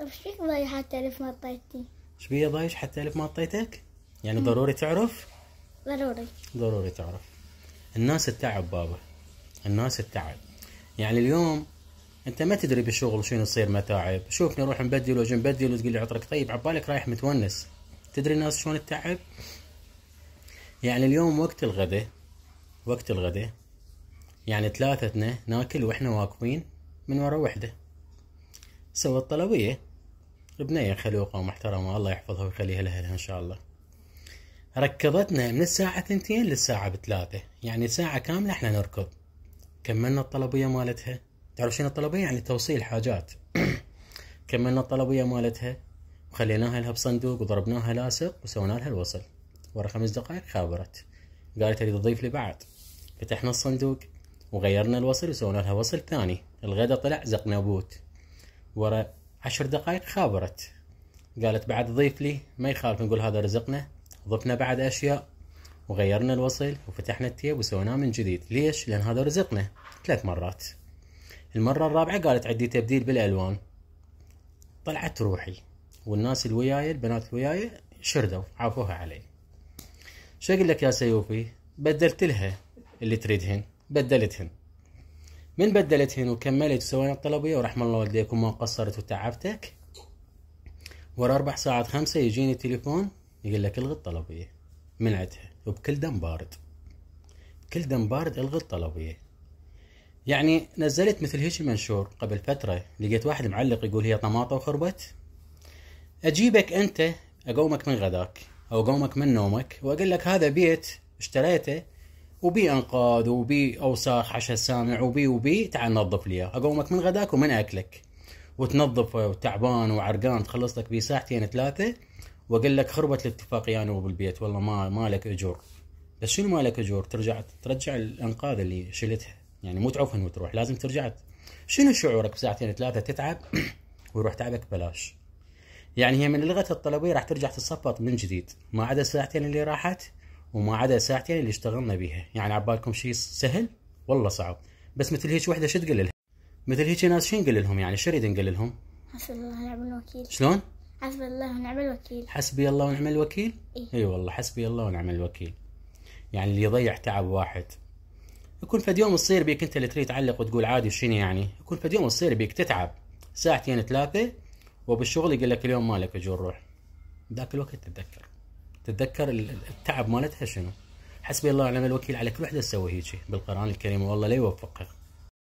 ايش طيب، بيك ضايع حتى ألف ما طيتني وش بيا ضايج حتى ألف ما طيتك يعني ضروري تعرف ضروري ضروري تعرف الناس التعب بابا الناس التعب يعني اليوم انت ما تدري بالشغل شنو يصير متاعب شوفني نروح مبدل وجه مبدل وتقول لي عطرك طيب عبالك رايح متونس تدري الناس شلون التعب يعني اليوم وقت الغداء وقت الغداء يعني ثلاثتنا ناكل واحنا واقفين من ورا وحده سوى الطلبية بنية خلوقة ومحترمة الله يحفظها ويخليها لأهلها إن شاء الله ركضتنا من الساعة ثنتين للساعة بثلاثة يعني ساعة كاملة احنا نركض كملنا الطلبية مالتها تعرف شنو الطلبية يعني توصيل حاجات كملنا الطلبية مالتها وخليناها لها بصندوق وضربناها لاصق وسوينا لها الوصل ورا خمس دقائق خابرت قالت اريد تضيف لي بعد فتحنا الصندوق وغيرنا الوصل وسوينا لها وصل ثاني الغداء طلع زقنا بوت ورا عشر دقائق خابرت قالت بعد ضيف لي ما يخالف نقول هذا رزقنا ضفنا بعد أشياء وغيرنا الوصل وفتحنا التيب وسويناه من جديد ليش؟ لأن هذا رزقنا ثلاث مرات المرة الرابعة قالت عندي تبديل بالألوان طلعت روحي والناس الوياي البنات الوياي شردوا عافوها علي شو اقول لك يا سيوفي بدلت لها اللي تريدهن بدلتهن من بدلتهن وكملت وسوينا الطلبية ورحم الله والديك ما قصرت وتعبتك ورا أربع ساعات خمسة يجيني تليفون يقول لك الغي الطلبية عدها وبكل دم بارد بكل دم بارد الغي الطلبية يعني نزلت مثل هيك منشور قبل فترة لقيت واحد معلق يقول هي طماطة وخربت أجيبك أنت أقومك من غداك أو أقومك من نومك وأقول لك هذا بيت اشتريته وبي انقاذ وبي اوساخ عشان سامع وبي وبي تعال نظف لي اقومك من غداك ومن اكلك وتنظفه وتعبان وعرقان تخلص لك بساعتين ساعتين ثلاثه واقول لك خربت الاتفاقيه انا وبالبيت والله ما مالك اجور بس شنو مالك اجور ترجع ترجع الانقاذ اللي شلتها يعني مو تعفن وتروح لازم ترجع شنو شعورك بساعتين ثلاثه تتعب ويروح تعبك بلاش يعني هي من لغه الطلبيه راح ترجع تتصفط من جديد ما عدا الساعتين اللي راحت وما عدا ساعتين اللي اشتغلنا بيها يعني عبالكم شيء سهل والله صعب بس مثل هيك وحده شو تقول لها مثل هيك ناس شو نقول لهم يعني شو نريد نقول لهم حسب الله ونعم الوكيل شلون حسب الله ونعم الوكيل حسبي الله ونعم الوكيل إيه. اي إيه والله حسبي الله ونعم الوكيل يعني اللي يضيع تعب واحد يكون فد يوم تصير بيك انت اللي تريد تعلق وتقول عادي شنو يعني يكون فد يوم تصير بيك تتعب ساعتين ثلاثه وبالشغل يقول لك اليوم مالك اجي نروح ذاك الوقت تتذكر تتذكر التعب مالتها شنو حسبي الله ونعم الوكيل على كل وحده تسوي هيك بالقران الكريم والله لا يوفقها